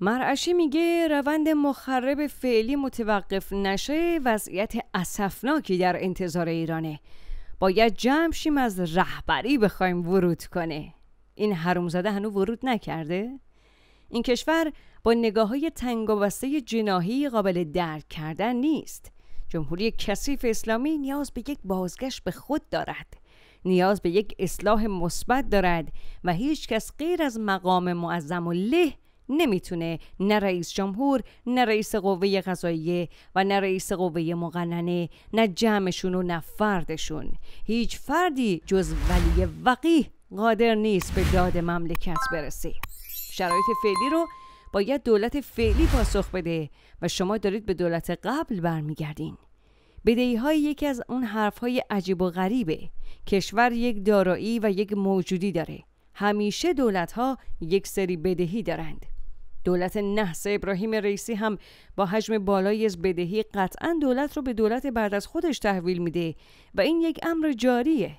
مرعشی میگه روند مخرب فعلی متوقف نشه وضعیت اسفناکی در انتظار ایرانه باید جمع شیم از رهبری بخوایم ورود کنه این حرومزاده هنو ورود نکرده؟ این کشور با نگاه های تنگ و بسته جناهی قابل درک کردن نیست جمهوری کثیف اسلامی نیاز به یک بازگشت به خود دارد نیاز به یک اصلاح مثبت دارد و هیچ کس غیر از مقام معظم و له نمیتونه نه رئیس جمهور نه رئیس قوه قضاییه و نه رئیس قوه مقننه نه جمعشون و نه فردشون هیچ فردی جز ولی وقیه قادر نیست به داد مملکت برسه شرایط فعلی رو باید دولت فعلی پاسخ بده و شما دارید به دولت قبل برمیگردین بدهی های یکی از اون حرف های عجیب و غریبه کشور یک دارایی و یک موجودی داره همیشه دولت ها یک سری بدهی دارند دولت نحس ابراهیم رئیسی هم با حجم بالایی از بدهی قطعا دولت رو به دولت بعد از خودش تحویل میده و این یک امر جاریه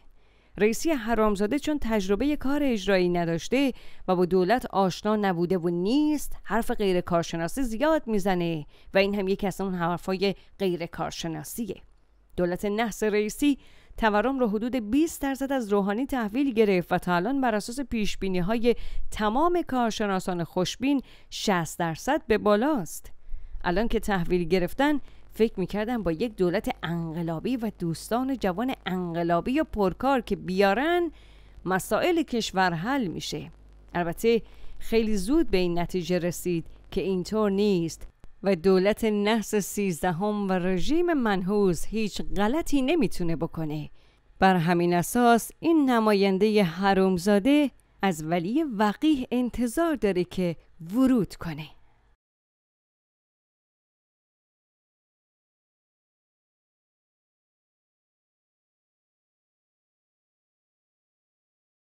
رئیسی حرامزاده چون تجربه کار اجرایی نداشته و با دولت آشنا نبوده و نیست حرف غیر کارشناسی زیاد میزنه و این هم یکی از اون حرفای غیر کارشناسیه دولت نحس رئیسی تورم را حدود 20 درصد از روحانی تحویل گرفت و تا الان بر اساس پیش بینی های تمام کارشناسان خوشبین 60 درصد به بالاست الان که تحویل گرفتن فکر میکردن با یک دولت انقلابی و دوستان جوان انقلابی و پرکار که بیارن مسائل کشور حل میشه البته خیلی زود به این نتیجه رسید که اینطور نیست و دولت نحس سیزدهم و رژیم منحوس هیچ غلطی نمیتونه بکنه بر همین اساس این نماینده حرومزاده از ولی وقیه انتظار داره که ورود کنه